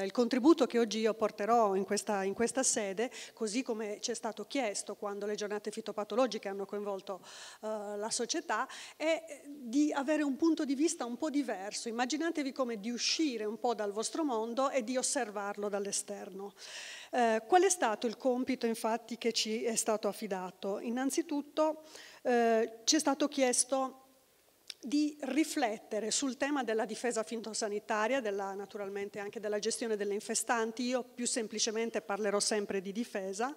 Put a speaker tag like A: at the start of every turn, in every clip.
A: Eh, il contributo che oggi io porterò in questa, in questa sede, così come ci è stato chiesto quando le giornate fitopatologiche hanno coinvolto eh, la società, è eh, di avere un punto di vista un po' diverso. Immaginatevi come di uscire un po' dal vostro mondo e di osservarlo dall'esterno. Eh, qual è stato il compito infatti che ci è stato affidato? Innanzitutto eh, ci è stato chiesto di riflettere sul tema della difesa fitosanitaria, della, naturalmente anche della gestione delle infestanti, io più semplicemente parlerò sempre di difesa,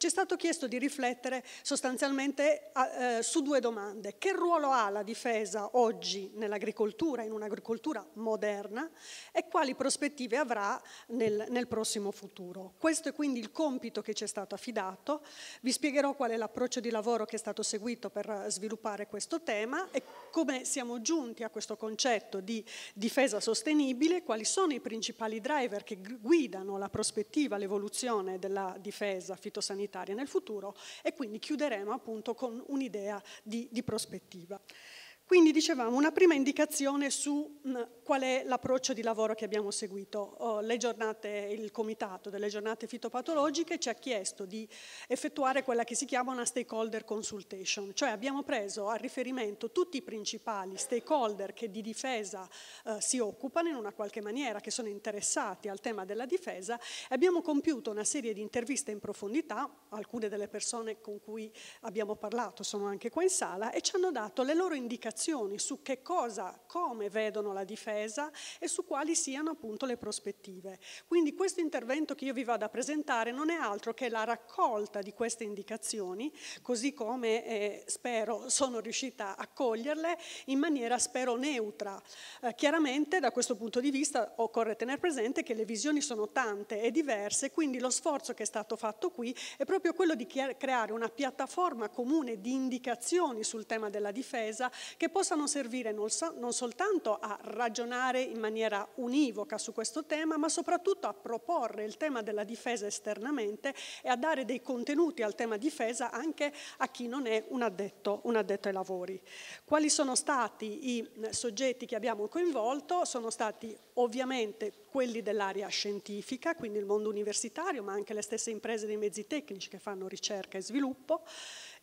A: ci è stato chiesto di riflettere sostanzialmente eh, su due domande. Che ruolo ha la difesa oggi nell'agricoltura, in un'agricoltura moderna e quali prospettive avrà nel, nel prossimo futuro? Questo è quindi il compito che ci è stato affidato. Vi spiegherò qual è l'approccio di lavoro che è stato seguito per sviluppare questo tema e come siamo giunti a questo concetto di difesa sostenibile, quali sono i principali driver che guidano la prospettiva, l'evoluzione della difesa fitosanitaria sanitaria nel futuro e quindi chiuderemo appunto con un'idea di, di prospettiva. Quindi dicevamo una prima indicazione su mm, qual è l'approccio di lavoro che abbiamo seguito. Oh, giornate, il comitato delle giornate fitopatologiche ci ha chiesto di effettuare quella che si chiama una stakeholder consultation, cioè abbiamo preso a riferimento tutti i principali stakeholder che di difesa eh, si occupano in una qualche maniera, che sono interessati al tema della difesa e abbiamo compiuto una serie di interviste in profondità, alcune delle persone con cui abbiamo parlato sono anche qua in sala e ci hanno dato le loro indicazioni associazioni su che cosa, come vedono la difesa e su quali siano appunto le prospettive. Quindi questo intervento che io vi vado a presentare non è altro che la raccolta di queste indicazioni, così come eh, spero sono riuscita a coglierle in maniera spero neutra. Eh, chiaramente da questo punto di vista occorre tenere presente che le visioni sono tante e diverse, quindi lo sforzo che è stato fatto qui è proprio quello di creare una piattaforma comune di indicazioni sul tema della difesa che che possano servire non, so, non soltanto a ragionare in maniera univoca su questo tema, ma soprattutto a proporre il tema della difesa esternamente e a dare dei contenuti al tema difesa anche a chi non è un addetto, un addetto ai lavori. Quali sono stati i eh, soggetti che abbiamo coinvolto? Sono stati ovviamente quelli dell'area scientifica, quindi il mondo universitario, ma anche le stesse imprese dei mezzi tecnici che fanno ricerca e sviluppo,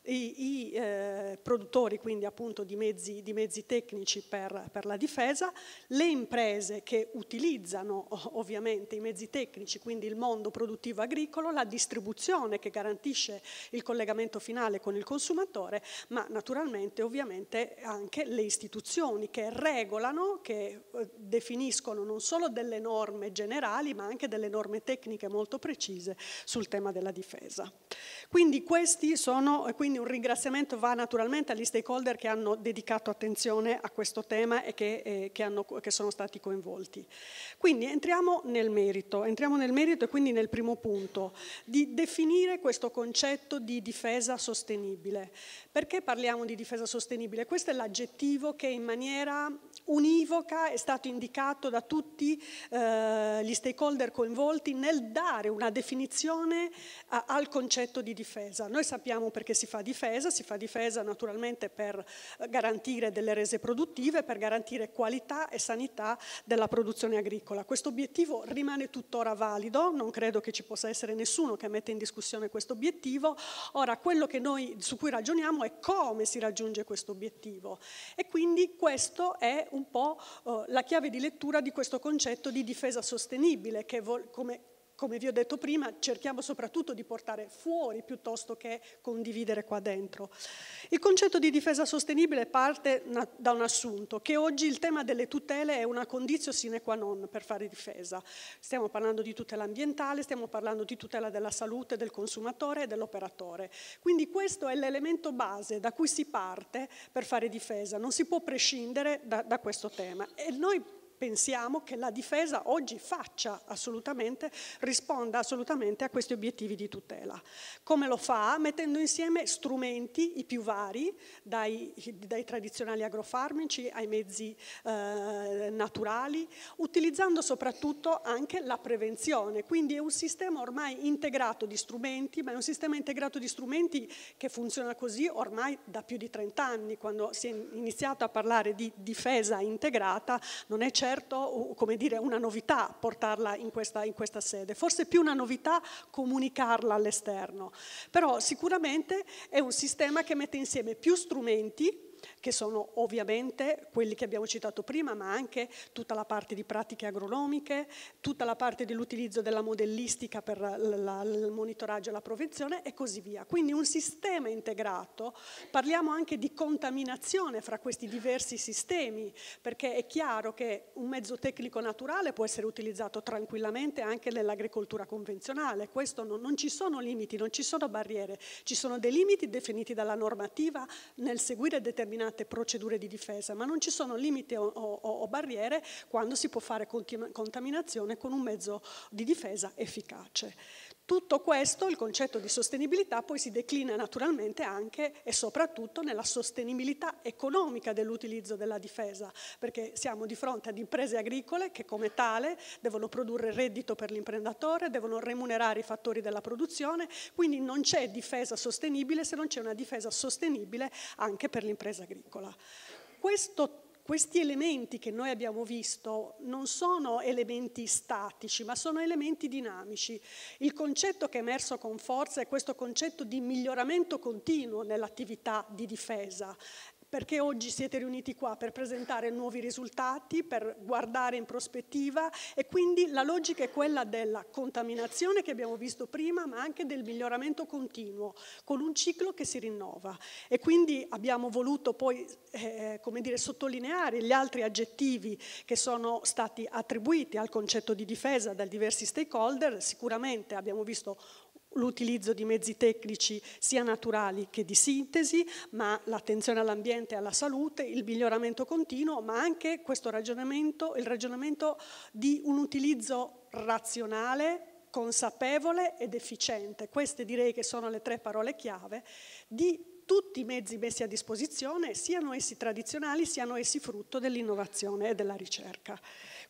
A: i, i eh, produttori quindi appunto di mezzi, di mezzi tecnici per, per, la difesa, le imprese che utilizzano ovviamente i mezzi tecnici, quindi il mondo produttivo agricolo, la distribuzione che garantisce il collegamento finale con il consumatore, ma naturalmente ovviamente anche le istituzioni che regolano, che eh, definiscono non solo delle norme generali ma anche delle norme tecniche molto precise sul tema della difesa. Quindi questi sono quindi quindi un ringraziamento va naturalmente agli stakeholder che hanno dedicato attenzione a questo tema e che, eh, che, hanno, che sono stati coinvolti. Quindi entriamo nel merito, entriamo nel merito e quindi nel primo punto, di definire questo concetto di difesa sostenibile. Perché parliamo di difesa sostenibile? Questo è l'aggettivo che in maniera univoca è stato indicato da tutti eh, gli stakeholder coinvolti nel dare una definizione a, al concetto di difesa. Noi sappiamo perché si fa difesa, si fa difesa naturalmente per garantire delle rese produttive, per garantire qualità e sanità della produzione agricola. Questo obiettivo rimane tuttora valido, non credo che ci possa essere nessuno che metta in discussione questo obiettivo. Ora, quello noi, su cui ragioniamo è come si raggiunge questo obiettivo e quindi questo è un po' eh, la chiave di lettura di questo concetto di difesa sostenibile che come come vi ho detto prima, cerchiamo soprattutto di portare fuori piuttosto che condividere qua dentro. Il concetto di difesa sostenibile parte da un assunto, che oggi il tema delle tutele è una condizione sine qua non per fare difesa. Stiamo parlando di tutela ambientale, stiamo parlando di tutela della salute del consumatore e dell'operatore. Quindi questo è l'elemento base da cui si parte per fare difesa, non si può prescindere da, da questo tema. E noi pensiamo che la difesa oggi faccia assolutamente, risponda assolutamente a questi obiettivi di tutela. Come lo fa? Mettendo insieme strumenti i più vari, dai, dai tradizionali agrofarmici ai mezzi eh, naturali, utilizzando soprattutto anche la prevenzione. Quindi è un sistema ormai integrato di strumenti, ma è un sistema integrato di strumenti che funziona così ormai da più di 30 anni, quando si è iniziato a parlare di difesa integrata, non è certo certo dire, una novità portarla in questa, in questa, sede, forse più una novità comunicarla all'esterno, però sicuramente è un sistema che mette insieme più strumenti che sono ovviamente quelli che abbiamo citato prima, ma anche tutta la parte di pratiche agronomiche, tutta la parte dell'utilizzo della modellistica per la, la, il monitoraggio e la prevenzione e così via. Quindi un sistema integrato, parliamo anche di contaminazione fra questi diversi sistemi, perché è chiaro che un mezzo tecnico naturale può essere utilizzato tranquillamente anche nell'agricoltura convenzionale, questo non, non ci sono limiti, non ci sono barriere, ci sono dei limiti definiti dalla normativa nel seguire determinati determinate procedure di difesa, ma non ci sono limiti o, o, o barriere quando si può fare contaminazione con un mezzo di difesa efficace. Tutto questo, il concetto di sostenibilità, poi si declina naturalmente anche e soprattutto nella sostenibilità economica dell'utilizzo della difesa, perché siamo di fronte ad imprese agricole che come tale devono produrre reddito per l'imprenditore, devono remunerare i fattori della produzione, quindi non c'è difesa sostenibile se non c'è una difesa sostenibile anche per l'impresa agricola. Questo questi elementi che noi abbiamo visto non sono elementi statici, ma sono elementi dinamici. Il concetto che è emerso con forza è questo concetto di miglioramento continuo nell'attività di difesa perché oggi siete riuniti qua per presentare nuovi risultati, per guardare in prospettiva e quindi la logica è quella della contaminazione che abbiamo visto prima, ma anche del miglioramento continuo, con un ciclo che si rinnova. E quindi abbiamo voluto poi, eh, come dire, sottolineare gli altri aggettivi che sono stati attribuiti al concetto di difesa da diversi stakeholder. Sicuramente abbiamo visto l'utilizzo di mezzi tecnici sia naturali che di sintesi, ma l'attenzione all'ambiente e alla salute, il miglioramento continuo, ma anche questo ragionamento, il ragionamento di un utilizzo razionale, consapevole ed efficiente. Queste direi che sono le tre parole chiave di tutti i mezzi messi a disposizione, siano essi tradizionali, siano essi frutto dell'innovazione e della ricerca.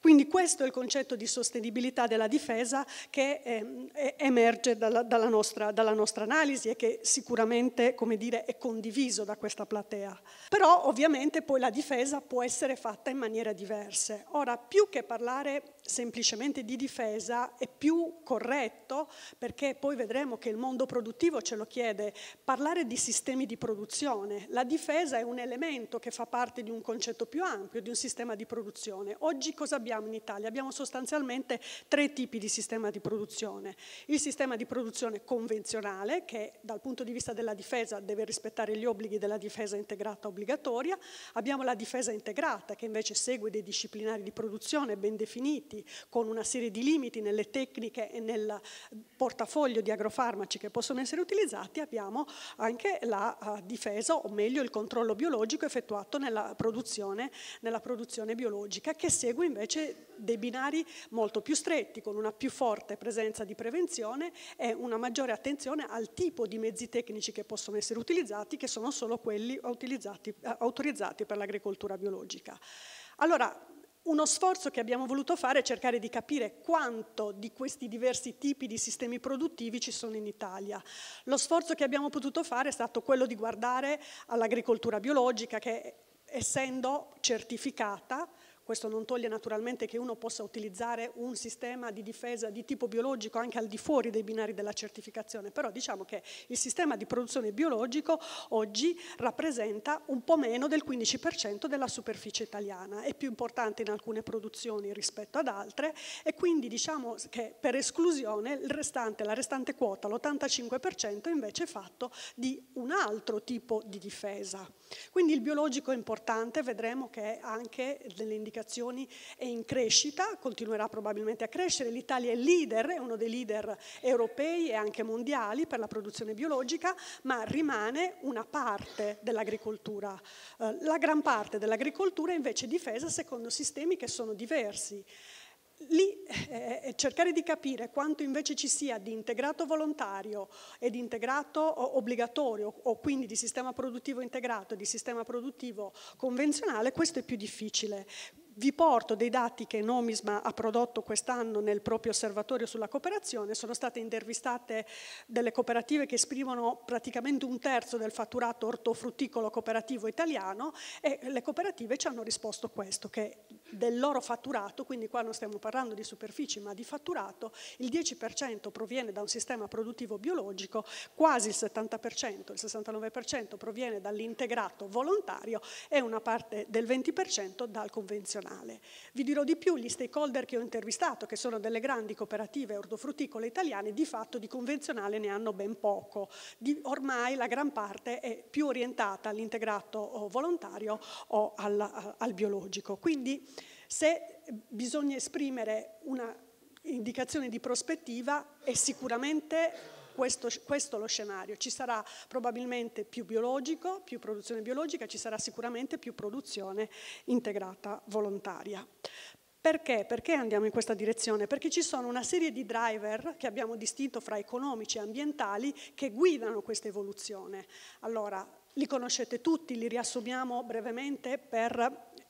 A: Quindi questo è il concetto di sostenibilità della difesa che eh, emerge dalla, dalla, nostra, dalla, nostra, analisi e che sicuramente dire, è condiviso da questa platea. Però ovviamente poi la difesa può essere fatta in maniere diverse. Ora, più che parlare semplicemente di difesa è più corretto perché poi vedremo che il mondo produttivo ce lo chiede, parlare di sistemi di produzione. La difesa è un elemento che fa parte di un concetto più ampio, di un sistema di produzione. Oggi cosa abbiamo in Italia? Abbiamo sostanzialmente tre tipi di sistema di produzione. Il sistema di produzione convenzionale che dal punto di vista della difesa deve rispettare gli obblighi della difesa integrata obbligatoria, abbiamo la difesa integrata che invece segue dei disciplinari di produzione ben definiti, farmacisti con una serie di limiti nelle tecniche e nel portafoglio di agrofarmaci che possono essere utilizzati, abbiamo anche la eh, difesa o meglio il controllo biologico effettuato nella produzione, nella produzione biologica che segue invece dei binari molto più stretti con una più forte presenza di prevenzione e una maggiore attenzione al tipo di mezzi tecnici che possono essere utilizzati che sono solo quelli eh, autorizzati per l'agricoltura biologica. Allora, uno sforzo che abbiamo voluto fare è cercare di capire quanto di questi diversi tipi di sistemi produttivi ci sono in Italia. Lo sforzo che abbiamo potuto fare è stato quello di guardare all'agricoltura biologica che essendo certificata questo non toglie naturalmente che uno possa utilizzare un sistema di difesa di tipo biologico anche al di fuori dei binari della certificazione, però diciamo che il sistema di produzione biologico oggi rappresenta un po' meno del 15% della superficie italiana, è più importante in alcune produzioni rispetto ad altre e quindi diciamo che per esclusione restante, la restante quota, l'85% invece è fatto di un altro tipo di difesa. Quindi il biologico è importante, vedremo che anche nelle indicazioni applicazioni è in crescita, continuerà probabilmente a crescere, l'Italia è leader, è uno dei leader europei e anche mondiali per la produzione biologica, ma rimane una parte dell'agricoltura. Eh, la gran parte dell'agricoltura è invece difesa secondo sistemi che sono diversi. Lì eh, eh cercare di capire quanto invece ci sia di integrato volontario e di integrato obbligatorio o quindi di sistema produttivo integrato e di sistema produttivo convenzionale, questo è più difficile vi porto dei dati che Nomisma ha prodotto quest'anno nel proprio osservatorio sulla cooperazione, sono state intervistate delle cooperative che esprimono praticamente un terzo del fatturato ortofrutticolo cooperativo italiano e le cooperative ci hanno risposto questo, che del loro fatturato, quindi qua non stiamo parlando di superfici ma di fatturato, il 10% proviene da un sistema produttivo biologico, quasi il 70%, il 69% proviene dall'integrato volontario e una parte del 20% dal convenzionale nazionale. Vi dirò di più, gli stakeholder che ho intervistato, che sono delle grandi cooperative ortofrutticole italiane, di fatto di convenzionale ne hanno ben poco. Di, ormai la gran parte è più orientata all'integrato oh, volontario o al, al biologico. Quindi se bisogna esprimere una indicazione di prospettiva è sicuramente questo, questo lo scenario. Ci sarà probabilmente più biologico, più produzione biologica, ci sarà sicuramente più produzione integrata volontaria. Perché? Perché andiamo in questa direzione? Perché ci sono una serie di driver che abbiamo distinto fra economici e ambientali che guidano questa evoluzione. Allora, li conoscete tutti, li riassumiamo brevemente per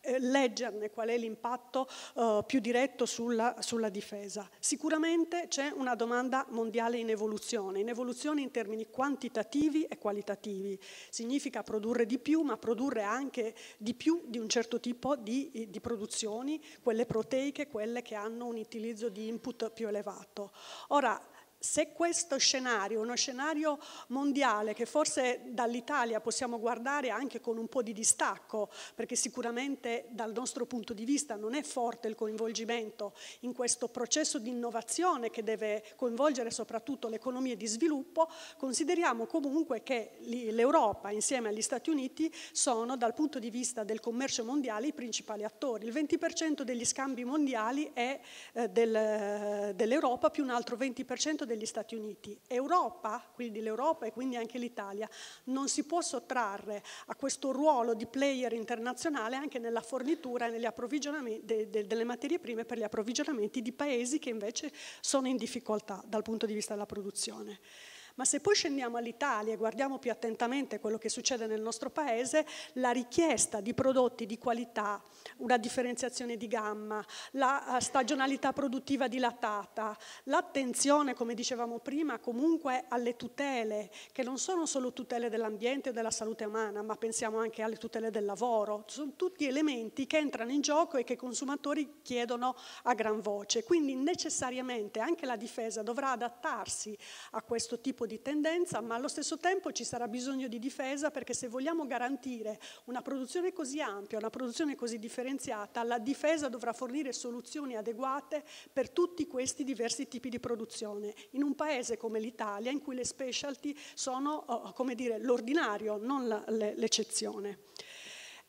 A: eh, leggerne qual è l'impatto eh, più diretto sulla, sulla difesa. Sicuramente c'è una domanda mondiale in evoluzione, in evoluzione in termini quantitativi e qualitativi. Significa produrre di più, ma produrre anche di più di un certo tipo di, eh, di produzioni, quelle proteiche, quelle che hanno un utilizzo di input più elevato. Ora, se questo scenario, uno scenario mondiale che forse dall'Italia possiamo guardare anche con un po' di distacco, perché sicuramente dal nostro punto di vista non è forte il coinvolgimento in questo processo di innovazione che deve coinvolgere soprattutto le economie di sviluppo, consideriamo comunque che l'Europa insieme agli Stati Uniti sono dal punto di vista del commercio mondiale i principali attori. Il 20% degli scambi mondiali è eh, del, dell'Europa più un altro 20% degli degli Stati Uniti. Europa, quindi l'Europa e quindi anche l'Italia, non si può sottrarre a questo ruolo di player internazionale anche nella fornitura de, de, delle materie prime per gli approvvigionamenti di paesi che invece sono in difficoltà dal punto di vista della produzione. Ma se poi scendiamo all'Italia e guardiamo più attentamente quello che succede nel nostro paese, la richiesta di prodotti di qualità, una differenziazione di gamma, la eh, stagionalità produttiva dilatata, l'attenzione, come dicevamo prima, comunque alle tutele, che non sono solo tutele dell'ambiente o della salute umana, ma pensiamo anche alle tutele del lavoro, sono tutti elementi che entrano in gioco e che i consumatori chiedono a gran voce. Quindi necessariamente anche la difesa dovrà adattarsi a questo tipo tipo di tendenza, ma allo stesso tempo ci sarà bisogno di difesa perché se vogliamo garantire una produzione così ampia, una produzione così differenziata, la difesa dovrà fornire soluzioni adeguate per tutti questi diversi tipi di produzione. In un paese come l'Italia, in cui le specialty sono, oh, oh, come dire, l'ordinario, non l'eccezione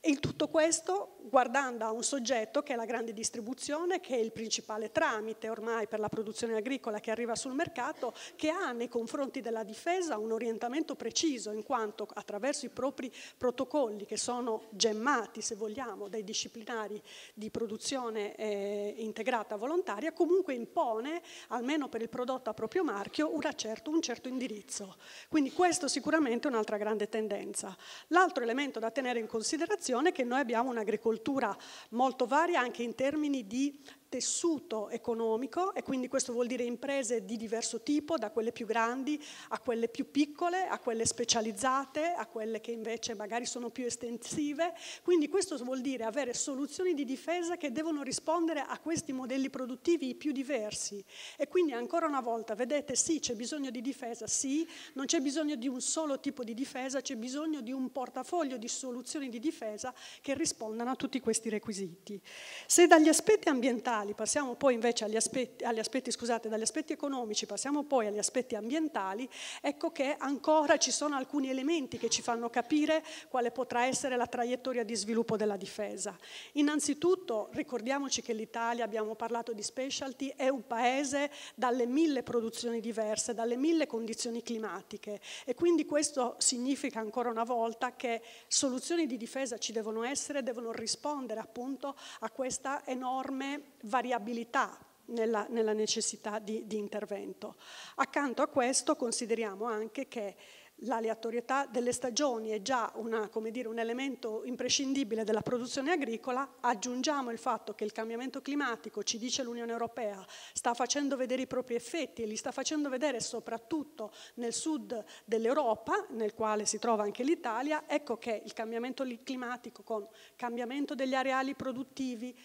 A: il tutto questo guardando a un soggetto che è la grande distribuzione, che è il principale tramite ormai per la produzione agricola che arriva sul mercato, che ha nei confronti della difesa un orientamento preciso in quanto attraverso i propri protocolli che sono gemmati, se vogliamo, dai disciplinari di produzione eh, integrata volontaria, comunque impone, almeno per il prodotto a proprio marchio, certo, un certo indirizzo. Quindi questo sicuramente è un'altra grande tendenza. L'altro elemento da tenere in considerazione considerazione che noi abbiamo un'agricoltura molto varia anche in termini di tessuto economico e quindi questo vuol dire imprese di diverso tipo, da quelle più grandi a quelle più piccole, a quelle specializzate, a quelle che invece magari sono più estensive. Quindi questo vuol dire avere soluzioni di difesa che devono rispondere a questi modelli produttivi più diversi. E quindi ancora una volta, vedete, sì, c'è bisogno di difesa, sì, non c'è bisogno di un solo tipo di difesa, c'è bisogno di un portafoglio di soluzioni di difesa che rispondano a tutti questi requisiti. Se dagli aspetti ambientali ambientali, passiamo poi invece agli aspetti, agli aspetti, scusate, dagli aspetti economici, passiamo poi agli aspetti ambientali, ecco che ancora ci sono alcuni elementi che ci fanno capire quale potrà essere la traiettoria di sviluppo della difesa. Innanzitutto ricordiamoci che l'Italia, abbiamo parlato di specialty, è un paese dalle mille produzioni diverse, dalle mille condizioni climatiche e quindi questo significa ancora una volta che soluzioni di difesa ci devono essere, devono rispondere appunto a questa enorme variabilità nella, nella necessità di, di intervento. Accanto a questo consideriamo anche che l'aleatorietà delle stagioni è già una, dire, un elemento imprescindibile della produzione agricola, aggiungiamo il fatto che il cambiamento climatico, ci dice l'Unione Europea, sta facendo vedere i propri effetti e li sta facendo vedere soprattutto nel sud dell'Europa, nel quale si trova anche l'Italia, ecco che il cambiamento climatico con cambiamento degli areali produttivi,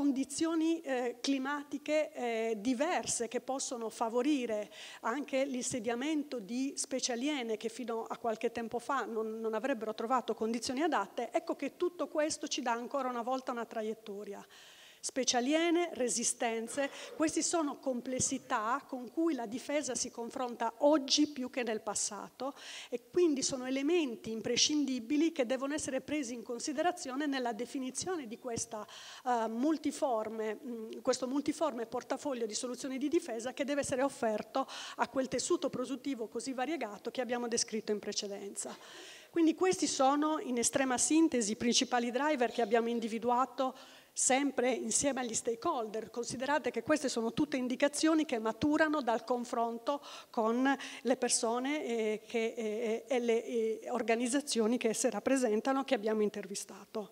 A: condizioni eh, climatiche eh, diverse che possono favorire anche l'insediamento di specie aliene che fino a qualche tempo fa non, non avrebbero trovato condizioni adatte, ecco che tutto questo ci dà ancora una volta una traiettoria specialiene, resistenze, queste sono complessità con cui la difesa si confronta oggi più che nel passato e quindi sono elementi imprescindibili che devono essere presi in considerazione nella definizione di questa, uh, multiforme, mh, questo multiforme portafoglio di soluzioni di difesa che deve essere offerto a quel tessuto produttivo così variegato che abbiamo descritto in precedenza. Quindi questi sono in estrema sintesi i principali driver che abbiamo individuato sempre insieme agli stakeholder. Considerate che queste sono tutte indicazioni che maturano dal confronto con le persone eh, che, eh, e le eh, organizzazioni che si rappresentano, che abbiamo intervistato.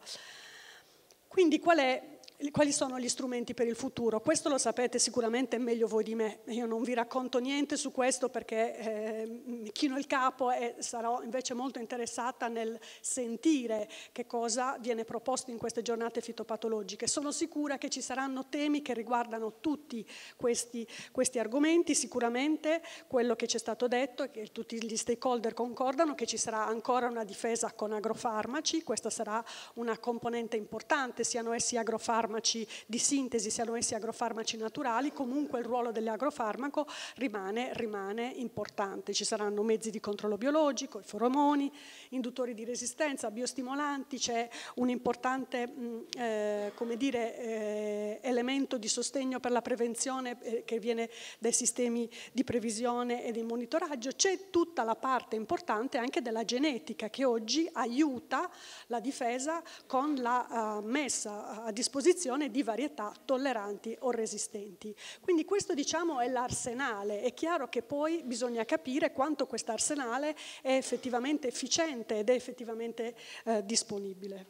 A: Quindi qual è quali sono gli strumenti per il futuro? Questo lo sapete sicuramente meglio voi di me, io non vi racconto niente su questo perché eh, chino il capo e sarò invece molto interessata nel sentire che cosa viene proposto in queste giornate fitopatologiche. Sono sicura che ci saranno temi che riguardano tutti questi, questi argomenti, sicuramente quello che ci è stato detto e che tutti gli stakeholder concordano che ci sarà ancora una difesa con agrofarmaci, questa sarà una componente importante, siano essi agrofarmaci agrofarmaci di sintesi, siano essi agrofarmaci naturali, comunque il ruolo dell'agrofarmaco rimane, rimane importante. Ci saranno mezzi di controllo biologico, i foromoni, induttori di resistenza, biostimolanti, c'è un importante mm, eh, come dire, eh, elemento di sostegno per la prevenzione eh, che viene dai sistemi di previsione e di monitoraggio, c'è tutta la parte importante anche della genetica che oggi aiuta la difesa con la eh, messa a disposizione definizione di varietà tolleranti o resistenti. Quindi questo diciamo è l'arsenale, è chiaro che poi bisogna capire quanto questo arsenale è effettivamente efficiente ed è effettivamente eh, disponibile.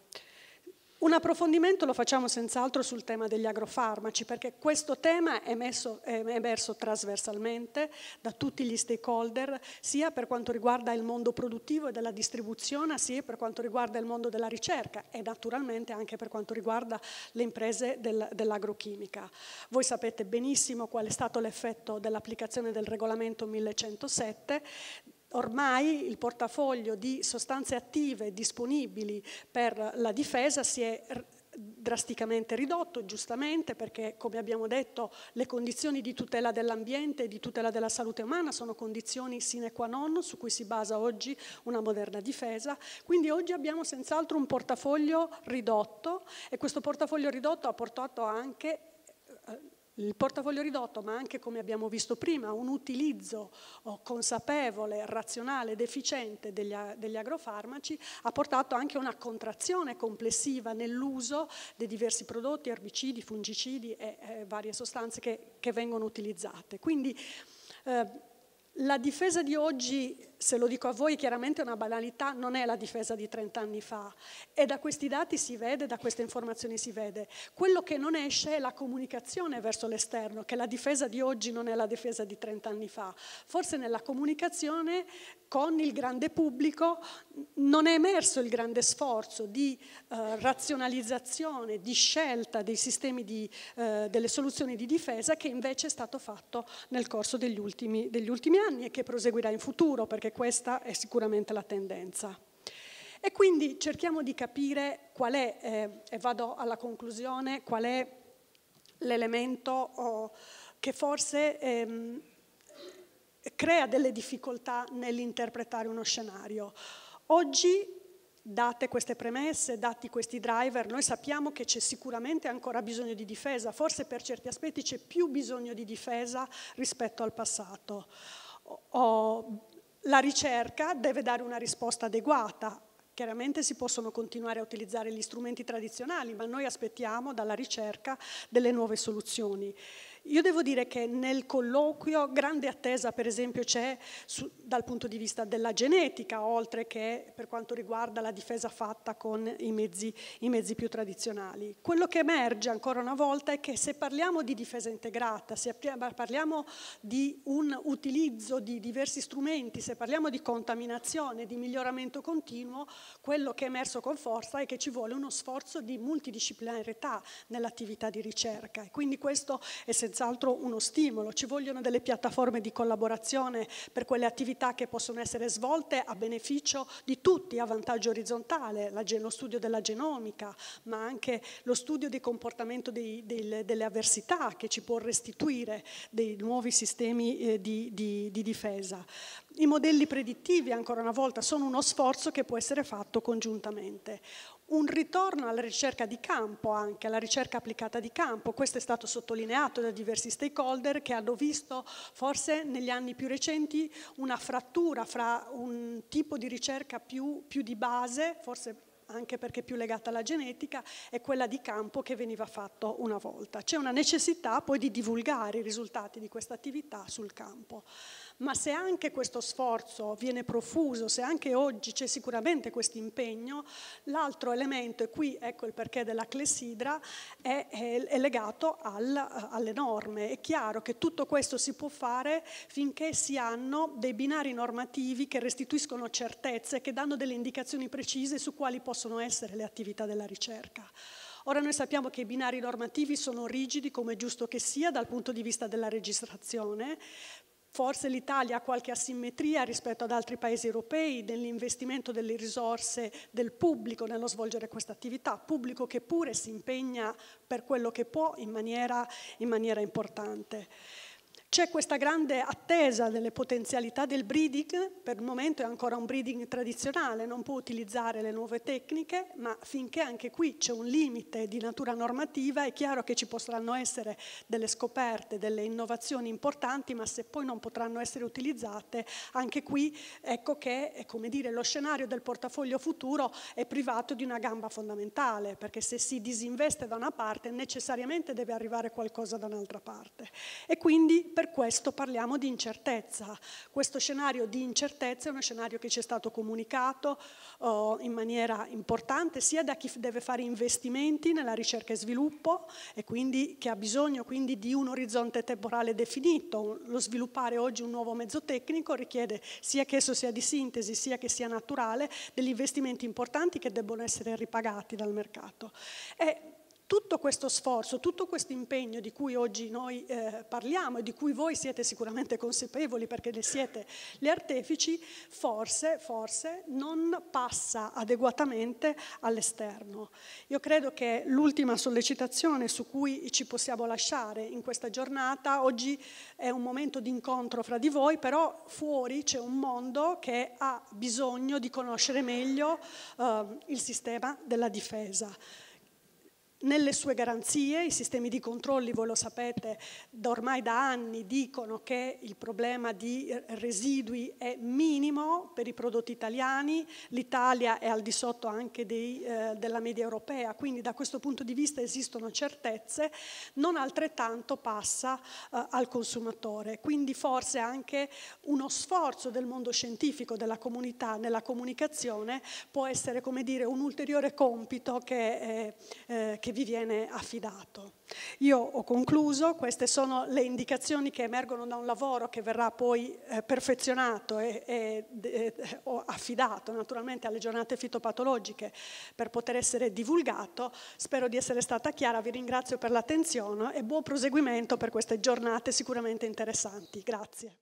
A: Un approfondimento lo facciamo senz'altro sul tema degli agrofarmaci, perché questo tema è, messo, è emerso trasversalmente da tutti gli stakeholder, sia per quanto riguarda il mondo produttivo e della distribuzione, sia per quanto riguarda il mondo della ricerca e naturalmente anche per quanto riguarda le imprese del, dell'agrochimica. Voi sapete benissimo qual è stato l'effetto dell'applicazione del regolamento 1107 ormai il portafoglio di sostanze attive disponibili per la difesa si è drasticamente ridotto, giustamente, perché come abbiamo detto le condizioni di tutela dell'ambiente e di tutela della salute umana sono condizioni sine qua non su cui si basa oggi una moderna difesa, quindi oggi abbiamo senz'altro un portafoglio ridotto e questo portafoglio ridotto ha portato anche eh, il portafoglio ridotto, ma anche come abbiamo visto prima, un utilizzo oh, consapevole, razionale ed efficiente degli, degli agrofarmaci ha portato anche a una contrazione complessiva nell'uso dei diversi prodotti, erbicidi, fungicidi e eh, varie sostanze che, che vengono utilizzate. Quindi eh, la difesa di oggi, se lo dico a voi, chiaramente è una banalità, non è la difesa di 30 anni fa e da questi dati si vede, da queste informazioni si vede. Quello che non esce è la comunicazione verso l'esterno, che la difesa di oggi non è la difesa di 30 anni fa. Forse nella comunicazione con il grande pubblico non è emerso il grande sforzo di eh, razionalizzazione, di scelta dei sistemi di, eh, delle soluzioni di difesa che invece è stato fatto nel corso degli ultimi, degli ultimi anni anni e che proseguirà in futuro, perché questa è sicuramente la tendenza. E quindi cerchiamo di capire qual è, eh, e vado alla conclusione, qual è l'elemento oh, che forse ehm, crea delle difficoltà nell'interpretare uno scenario. Oggi date queste premesse, dati questi driver, noi sappiamo che c'è sicuramente ancora bisogno di difesa, forse per certi aspetti c'è più bisogno di difesa rispetto al passato o la ricerca deve dare una risposta adeguata. Chiaramente si possono continuare a utilizzare gli strumenti tradizionali, ma noi aspettiamo dalla ricerca delle nuove soluzioni. Io devo dire che nel colloquio grande attesa per esempio c'è su, dal punto di vista della genetica, oltre che per quanto riguarda la difesa fatta con i mezzi, i mezzi più tradizionali. Quello che emerge ancora una volta è che se parliamo di difesa integrata, se parliamo di un utilizzo di diversi strumenti, se parliamo di contaminazione, di miglioramento continuo, quello che è emerso con forza è che ci vuole uno sforzo di multidisciplinarietà nell'attività di ricerca e quindi questo è essenzialmente senz'altro uno stimolo, ci vogliono delle piattaforme di collaborazione per quelle attività che possono essere svolte a beneficio di tutti, a vantaggio orizzontale, lo studio della genomica, ma anche lo studio del comportamento dei, dei, delle avversità che ci può restituire dei nuovi sistemi eh, di, di, di difesa. I modelli predittivi, ancora una volta, sono uno sforzo che può essere fatto congiuntamente un ritorno alla ricerca di campo anche, alla ricerca applicata di campo. Questo è stato sottolineato da diversi stakeholder che hanno visto forse negli anni più recenti una frattura fra un tipo di ricerca più, più di base, forse anche perché più legata alla genetica, è quella di campo che veniva fatto una volta. C'è una necessità poi di divulgare i risultati di questa attività sul campo ma se anche questo sforzo viene profuso, se anche oggi c'è sicuramente questo impegno, l'altro elemento, e qui ecco il perché della clessidra, è, è, è legato al, alle norme. È chiaro che tutto questo si può fare finché si hanno dei binari normativi che restituiscono certezze, che danno delle indicazioni precise su quali possono essere le attività della ricerca. Ora noi sappiamo che i binari normativi sono rigidi, come è giusto che sia, dal punto di vista della registrazione, Forse l'Italia ha qualche asimmetria rispetto ad altri paesi europei nell'investimento delle risorse del pubblico nello svolgere questa attività, pubblico che pure si impegna per quello che può in maniera, in maniera importante. C'è questa grande attesa delle potenzialità del breeding, per il momento è ancora un breeding tradizionale, non può utilizzare le nuove tecniche, ma finché anche qui c'è un limite di natura normativa è chiaro che ci potranno essere delle scoperte, delle innovazioni importanti, ma se poi non potranno essere utilizzate, anche qui ecco che è come dire, lo scenario del portafoglio futuro è privato di una gamba fondamentale, perché se si disinveste da una parte necessariamente deve arrivare qualcosa da un'altra parte. E quindi per per questo parliamo di incertezza. Questo scenario di incertezza è uno scenario che ci è stato comunicato eh, in maniera importante sia da chi deve fare investimenti nella ricerca e sviluppo e quindi che ha bisogno quindi, di un orizzonte temporale definito. Lo sviluppare oggi un nuovo mezzo tecnico richiede sia che esso sia di sintesi sia che sia naturale degli investimenti importanti che debbono essere ripagati dal mercato. E tutto questo sforzo, tutto questo impegno di cui oggi noi eh, parliamo e di cui voi siete sicuramente consapevoli perché ne siete gli artefici, forse, forse non passa adeguatamente all'esterno. Io credo che l'ultima sollecitazione su cui ci possiamo lasciare in questa giornata, oggi è un momento di incontro fra di voi, però fuori c'è un mondo che ha bisogno di conoscere meglio eh, il sistema della difesa nelle sue garanzie, i sistemi di controlli, voi lo sapete, da ormai da anni dicono che il problema di residui è minimo per i prodotti italiani, l'Italia è al di sotto anche dei, eh, della media europea, quindi da questo punto di vista esistono certezze, non altrettanto passa eh, al consumatore, quindi forse anche uno sforzo del mondo scientifico, della comunità nella comunicazione può essere come dire un ulteriore compito che, eh, che che vi viene affidato. Io ho concluso, queste sono le indicazioni che emergono da un lavoro che verrà poi eh, perfezionato e, e, e, affidato naturalmente alle giornate fitopatologiche per poter essere divulgato. Spero di essere stata chiara, vi ringrazio per l'attenzione e buon proseguimento per queste giornate sicuramente interessanti. Grazie.